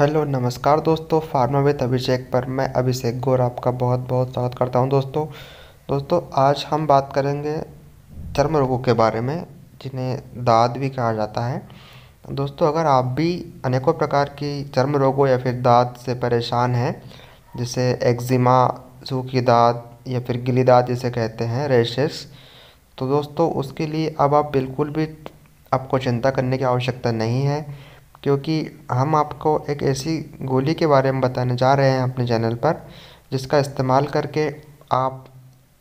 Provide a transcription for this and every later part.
hello नमस्कार दोस्तों pharma with अभिषेक पर मैं अभिषेक गौर आपका बहुत बहुत स्वागत करता हूं दोस्तों दोस्तों आज हम बात करेंगे चर्म रोगों के बारे में जिन्हें दाद भी कहा जाता है दोस्तों अगर आप भी अनेकों प्रकार की चर्म रोगों या फिर दाद से परेशान हैं जैसे एक्जिमा सूखी दाद या फिर गिली दाद जिसे कहते हैं रेशेस तो दोस्तों उसके लिए अब आप बिल्कुल भी आपको चिंता करने की आवश्यकता नहीं है क्योंकि हम आपको एक ऐसी गोली के बारे में बताने जा रहे हैं अपने चैनल पर जिसका इस्तेमाल करके आप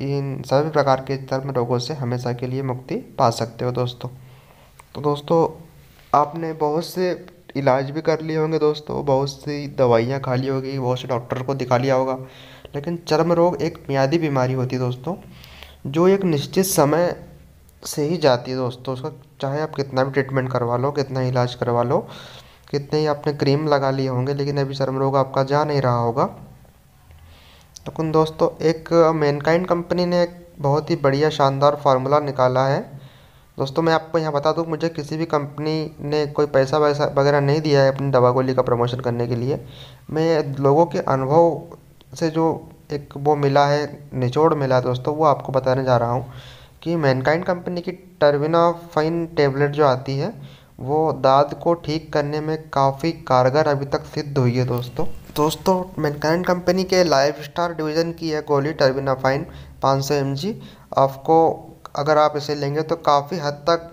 इन सभी प्रकार के चर्म रोगों से हमेशा के लिए मुक्ति पा सकते हो दोस्तों तो दोस्तों आपने बहुत से इलाज भी कर लिए होंगे दोस्तों बहुत सी दवाइयाँ खा ली होगी बहुत से डॉक्टर को दिखा लिया होगा लेकिन चर्म रोग एक मियादी बीमारी होती है दोस्तों जो एक निश्चित समय से ही जाती है दोस्तों उसका चाहे आप कितना भी ट्रीटमेंट करवा लो कितना इलाज करवा लो कितने ही आपने क्रीम लगा लिए होंगे लेकिन अभी चर्म रोग आपका जा नहीं रहा होगा लेकिन दोस्तों एक मैनकाइंड कंपनी ने एक बहुत ही बढ़िया शानदार फार्मूला निकाला है दोस्तों मैं आपको यहाँ बता दूँ मुझे किसी भी कंपनी ने कोई पैसा वैसा वगैरह नहीं दिया है अपनी दवा गोली का प्रमोशन करने के लिए मैं लोगों के अनुभव से जो एक वो मिला है निचोड़ मिला है दोस्तों वो आपको बताने जा रहा हूँ कि मैनकाइंड कंपनी की फाइन टेबलेट जो आती है वो दाद को ठीक करने में काफ़ी कारगर अभी तक सिद्ध हुई है दोस्तों दोस्तों मैनकाइंड कंपनी के लाइफ स्टार डिवीज़न की है गोली फाइन पाँच सौ एम आपको अगर आप इसे लेंगे तो काफ़ी हद तक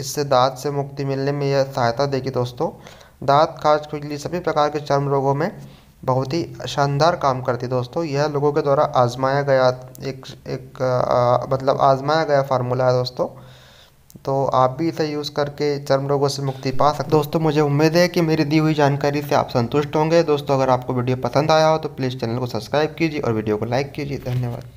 इससे दाँत से मुक्ति मिलने में यह सहायता देगी दोस्तों दाँत खाज खुजली सभी प्रकार के चर्म रोगों में बहुत ही शानदार काम करती दोस्तों यह लोगों के द्वारा आजमाया गया एक एक आ, मतलब आजमाया गया फार्मूला है दोस्तों तो आप भी इसे यूज़ करके चर्म रोगों से मुक्ति पा सकते दोस्तों मुझे उम्मीद है कि मेरी दी हुई जानकारी से आप संतुष्ट होंगे दोस्तों अगर आपको वीडियो पसंद आया हो तो प्लीज़ चैनल को सब्सक्राइब कीजिए और वीडियो को लाइक कीजिए धन्यवाद